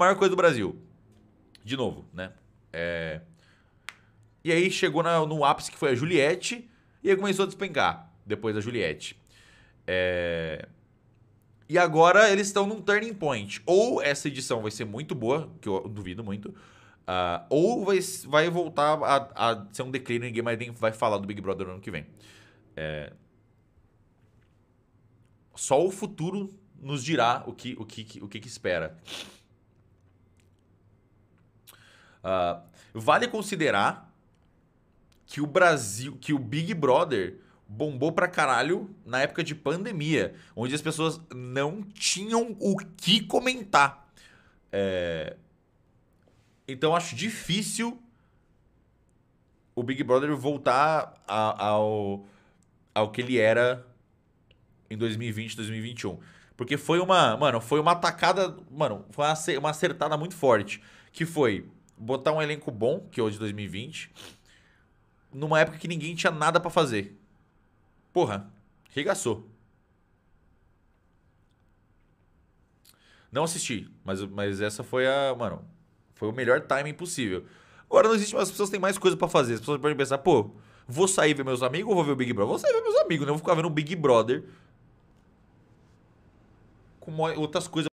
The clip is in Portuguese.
maior coisa do Brasil. De novo, né? É... E aí chegou na, no ápice que foi a Juliette e aí começou a despencar depois da Juliette. É... E agora eles estão num turning point. Ou essa edição vai ser muito boa, que eu duvido muito, uh, ou vai, vai voltar a, a ser um declínio e ninguém mais nem vai falar do Big Brother no ano que vem. É... Só o futuro nos dirá o que, o que, o que, que espera. Uh, vale considerar que o Brasil, que o Big Brother bombou pra caralho na época de pandemia, onde as pessoas não tinham o que comentar. É... Então acho difícil o Big Brother voltar a, ao, ao que ele era em 2020, 2021. Porque foi uma, mano, foi uma atacada, mano, foi uma acertada muito forte, que foi botar um elenco bom, que hoje é 2020, numa época que ninguém tinha nada para fazer. Porra, regaçou. Não assisti, mas, mas essa foi a. Mano, foi o melhor timing possível. Agora não existe, mas as pessoas têm mais coisa para fazer. As pessoas podem pensar, pô, vou sair ver meus amigos ou vou ver o Big Brother? Vou sair ver meus amigos, não né? vou ficar vendo o Big Brother com outras coisas.